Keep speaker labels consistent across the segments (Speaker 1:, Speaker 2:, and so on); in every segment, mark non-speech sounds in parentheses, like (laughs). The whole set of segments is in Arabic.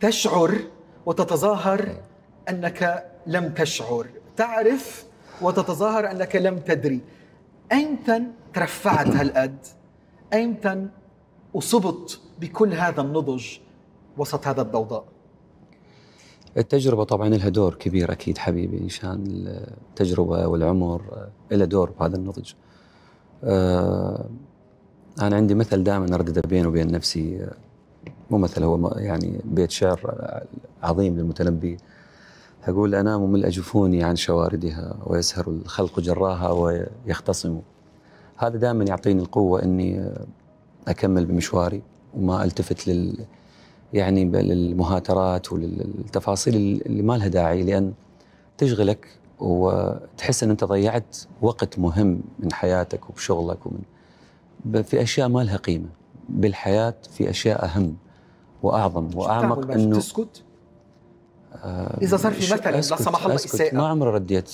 Speaker 1: تشعر وتتظاهر انك لم تشعر تعرف وتتظاهر انك لم تدري ايمتى ترفعت هالقد ايمتى اصبت بكل هذا النضج وسط هذا الضوضاء التجربه طبعا لها دور كبير اكيد حبيبي مشان التجربه والعمر لها دور بهذا النضج أه انا عندي مثل دائما اردده بيني وبين نفسي ممثل هو يعني بيت شعر عظيم للمتنبي أقول أنام ملء جفوني عن شواردها ويسهر الخلق جراها ويختصم هذا دائما يعطيني القوة أني أكمل بمشواري وما ألتفت لل يعني للمهاترات وللتفاصيل اللي ما لها داعي لأن تشغلك وتحس أن أنت ضيعت وقت مهم من حياتك وبشغلك ومن في أشياء ما لها قيمة بالحياة في أشياء أهم واعظم واعمق انه تسكت آه، اذا صار في مثل لا سمح الله اساءه ما عمري رديت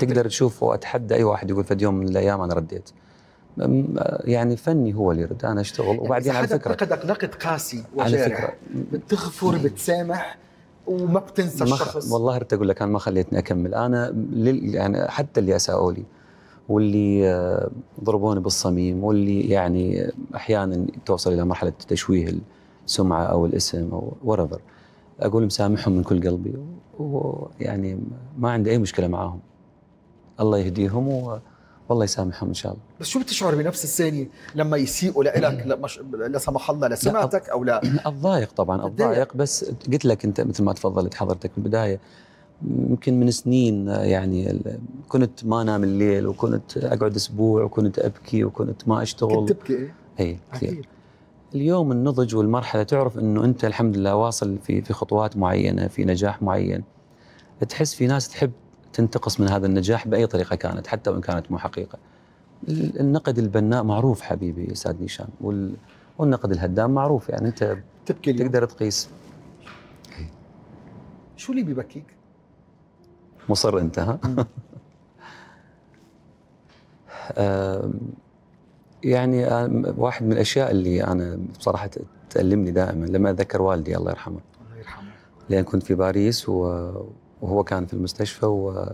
Speaker 1: تقدر تشوف واتحدى اي واحد يقول في يوم من الايام انا رديت يعني فني هو اللي يرد انا اشتغل يعني وبعدين على فكره نقدك نقد قاسي وجارح على فكره بتغفر بتسامح وما بتنسى مخ... الشخص والله رد اقول لك انا ما خليتني اكمل انا لل... يعني حتى اللي اساءوا لي واللي آه، ضربوني بالصميم واللي يعني احيانا توصل الى مرحله تشويه السمعه او الاسم او ورفر اقول مسامحهم من كل قلبي ويعني ما عندي اي مشكله معاهم الله يهديهم و والله يسامحهم ان شاء الله بس شو بتشعر بنفس الثانية لما يسيئوا لك لا سمح الله لسمعتك او لا (clears throat) الضايق طبعا الضايق بس قلت لك انت مثل ما تفضلت حضرتك في البدايه يمكن من سنين يعني كنت ما انام الليل وكنت اقعد اسبوع وكنت ابكي وكنت ما اشتغل كنت تبكي اي كثير اليوم النضج والمرحله تعرف انه انت الحمد لله واصل في في خطوات معينه في نجاح معين تحس في ناس تحب تنتقص من هذا النجاح باي طريقه كانت حتى وان كانت مو حقيقه النقد البناء معروف حبيبي استاذ نيشان وال... والنقد الهدام معروف يعني انت تبكي تقدر تقيس شو اللي بيبكيك؟ مصر انت ها؟ (laughs) يعني آه، واحد من الاشياء اللي انا بصراحه تألمني دائما لما اتذكر والدي الله يرحمه الله يرحمه لان كنت في باريس وهو كان في المستشفى و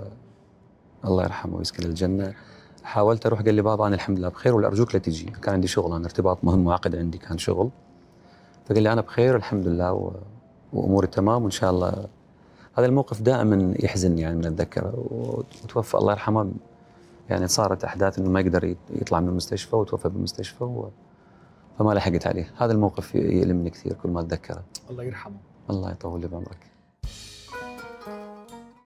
Speaker 1: الله يرحمه ويسكن الجنه حاولت اروح قال لي بابا انا الحمد لله بخير ولا ارجوك لا تجي كان عندي شغل انا ارتباط مهم وعقد عندي كان شغل فقال لي انا بخير الحمد لله و... واموري تمام وان شاء الله هذا الموقف دائما يحزنني يعني من اتذكره وتوفى الله يرحمه يعني صارت احداث انه ما يقدر يطلع من المستشفى وتوفى بالمستشفى و... فما لحقت عليه، هذا الموقف يؤلمني كثير كل ما اتذكره. الله يرحمه. الله يطول بعمرك.